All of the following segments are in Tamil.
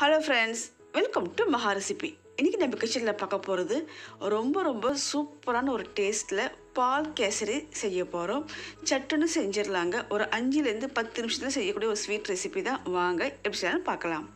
hello friends welcome to Maha recipe இன்றைக்கி நம்ம கிச்சனில் பார்க்க போகிறது ரொம்ப ரொம்ப சூப்பரான ஒரு டேஸ்ட்டில் பால் கேசரி செய்ய போகிறோம் சட்டுன்னு செஞ்சிடலாங்க ஒரு அஞ்சுலேருந்து பத்து நிமிஷத்தில் செய்யக்கூடிய ஒரு ஸ்வீட் ரெசிபி தான் வாங்க எப்படி செய்யலாம் பார்க்கலாம்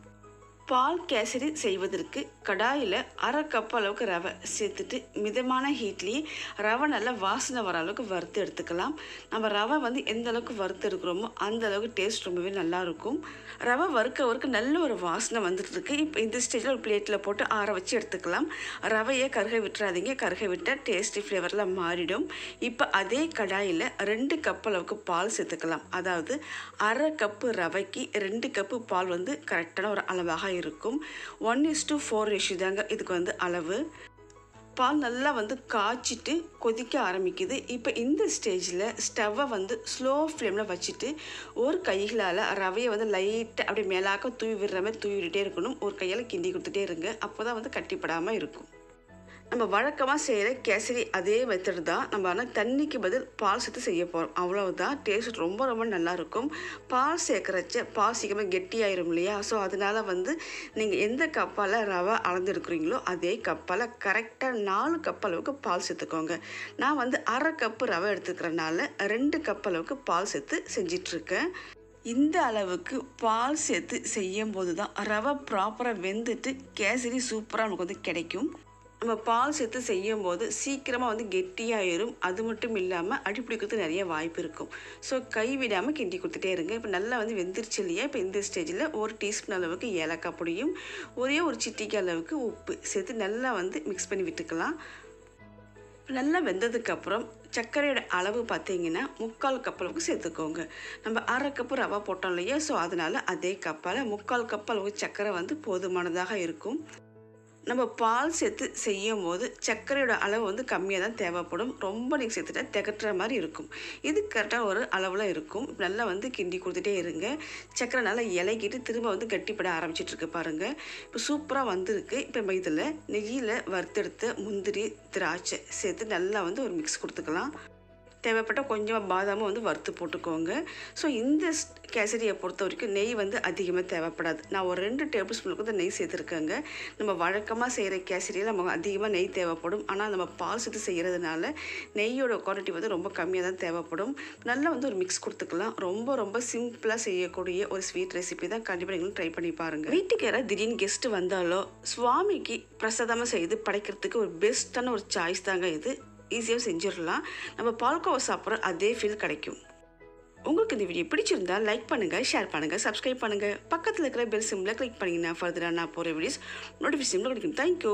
பால் கேசரி செய்வதற்கு கடாயில் அரை கப் அளவுக்கு ரவை சேர்த்துட்டு மிதமான ஹீட்லேயே ரவை நல்லா வாசனை வர அளவுக்கு வறுத்து எடுத்துக்கலாம் நம்ம ரவை வந்து எந்த அளவுக்கு வறுத்து எடுக்கிறோமோ அந்த அளவுக்கு டேஸ்ட் ரொம்பவே நல்லாயிருக்கும் ரவை வறுக்க வறுக்க நல்ல ஒரு வாசனை வந்துட்டு இருக்கு இப்போ இந்த ஸ்டேஜில் ஒரு பிளேட்டில் போட்டு ஆற வச்சு எடுத்துக்கலாம் ரவையை கருகை விட்டுறாதீங்க கருகை விட்டால் டேஸ்டி ஃப்ளேவரில் மாறிடும் இப்போ அதே கடாயில் ரெண்டு கப் அளவுக்கு பால் சேர்த்துக்கலாம் அதாவது அரை கப்பு ரவைக்கு ரெண்டு கப்பு பால் வந்து கரெக்டான ஒரு அளவாக இருக்கும் இருக்கும் one is to four ratio தாங்க இதுக்கு வந்து அளவு பால் நல்லா வந்து காய்ச்சிட்டு கொதிக்க ஆரம்பிக்குது இப்போ இந்த ஸ்டேஜில் ஸ்டவ்வை வந்து ஸ்லோ ஃப்ளேமில் வச்சுட்டு ஒரு கைகளால் ரவையை வந்து லைட்டாக அப்படியே மேலாக்க தூவி விடுற மாதிரி தூவி விட்டுட்டே இருக்கணும் ஒரு கையால் கிண்டி கொடுத்துட்டே இருங்க அப்போ தான் வந்து கட்டிப்படாமல் இருக்கும் நம்ம வழக்கமாக செய்கிற கேசரி அதே மெத்தட் தான் நம்ம ஆனால் தண்ணிக்கு பதில் பால் சேர்த்து செய்ய போகிறோம் அவ்வளவுதான் டேஸ்ட் ரொம்ப ரொம்ப நல்லாயிருக்கும் பால் சேர்க்குறச்ச பால் சீக்கிரமாக கெட்டியாயிரும் இல்லையா ஸோ அதனால் வந்து நீங்கள் எந்த கப்பால் ரவை அளந்துருக்குறீங்களோ அதே கப்பால் கரெக்டாக நாலு கப் அளவுக்கு பால் சேர்த்துக்கோங்க நான் வந்து அரை கப்பு ரவை எடுத்துக்கிறனால ரெண்டு கப் அளவுக்கு பால் சேர்த்து செஞ்சிட்ருக்கேன் இந்த அளவுக்கு பால் சேர்த்து செய்யும் போது தான் ரவை ப்ராப்பராக வெந்துட்டு கேசரி சூப்பராக நமக்கு வந்து கிடைக்கும் நம்ம பால் சேர்த்து செய்யும் போது சீக்கிரமாக வந்து கெட்டியாயிரும் அது மட்டும் இல்லாமல் அடிப்பிடிக்கிறது நிறைய வாய்ப்பு இருக்கும் ஸோ கை விடாமல் கிண்டி கொடுத்துட்டே இருங்க இப்போ நல்லா வந்து வெந்துருச்சு இல்லையா இப்போ இந்த ஸ்டேஜில் ஒரு டீஸ்பூன் அளவுக்கு ஏலக்காய் பொடியும் ஒரே ஒரு சிட்டிக்கு அளவுக்கு உப்பு சேர்த்து நல்லா வந்து மிக்ஸ் பண்ணி விட்டுக்கலாம் நல்லா வெந்ததுக்கப்புறம் சர்க்கரையோட அளவு பார்த்தீங்கன்னா முக்கால் கப் அளவுக்கு சேர்த்துக்கோங்க நம்ம அரை கப்பு ரவா போட்டோம் இல்லையா ஸோ அதனால் அதே கப்பால் முக்கால் கப் அளவுக்கு சர்க்கரை வந்து போதுமானதாக இருக்கும் நம்ம பால் சேர்த்து செய்யும் போது சர்க்கரையோட அளவு வந்து கம்மியாக தான் தேவைப்படும் ரொம்ப நீங்கள் சேர்த்துட்டா திகட்டுற மாதிரி இருக்கும் இது கரெக்டாக ஒரு அளவில் இருக்கும் நல்லா வந்து கிண்டி கொடுத்துட்டே இருங்க சர்க்கரை நல்லா இலகிட்டு திரும்ப வந்து கட்டிப்பட ஆரம்பிச்சிட்ருக்கு பாருங்கள் இப்போ சூப்பராக வந்திருக்கு இப்போ நம்ம இதில் நெய்யில் வறுத்தெடுத்த முந்திரி திராட்சை சேர்த்து நல்லா வந்து ஒரு மிக்ஸ் கொடுத்துக்கலாம் தேவைப்பட்டால் கொஞ்சமாக பாதாமும் வந்து வறுத்து போட்டுக்கோங்க ஸோ இந்த கேசரியை பொறுத்த வரைக்கும் நெய் வந்து அதிகமாக தேவைப்படாது நான் ஒரு ரெண்டு டேபிள் ஸ்பூனுக்கு வந்து நெய் சேர்த்துருக்கேங்க நம்ம வழக்கமாக செய்கிற கேசரியில் நமக்கு அதிகமாக நெய் தேவைப்படும் ஆனால் நம்ம பால் சுற்றி செய்கிறதுனால நெய்யோட குவாலிட்டி வந்து ரொம்ப கம்மியாக தான் தேவைப்படும் நல்லா வந்து ஒரு மிக்ஸ் கொடுத்துக்கலாம் ரொம்ப ரொம்ப சிம்பிளாக செய்யக்கூடிய ஒரு ஸ்வீட் ரெசிபி தான் கண்டிப்பாக நீங்களும் ட்ரை பண்ணி பாருங்கள் வீட்டுக்கு யாராவது திடீர்னு கெஸ்ட்டு வந்தாலோ சுவாமிக்கு பிரசாதமாக செய்து படைக்கிறதுக்கு ஒரு பெஸ்ட்டான ஒரு சாய்ஸ் தாங்க இது ஈஸியாக செஞ்சிடலாம் நம்ம பால்கோவா சாப்பிட்ற அதே ஃபீல் கிடைக்கும் உங்களுக்கு இந்த வீடியோ பிடிச்சிருந்தா லைக் பண்ணுங்கள் ஷேர் பண்ணுங்கள் சப்ஸ்கிரைப் பண்ணுங்கள் பக்கத்தில் இருக்கிற பெல் சிம்மில் கிளிக் பண்ணிங்கன்னா ஃபர்தராக நான் போகிற வீடியோஸ் நோட்டிஃபிகேஷன் கிடைக்கும் தேங்க்யூ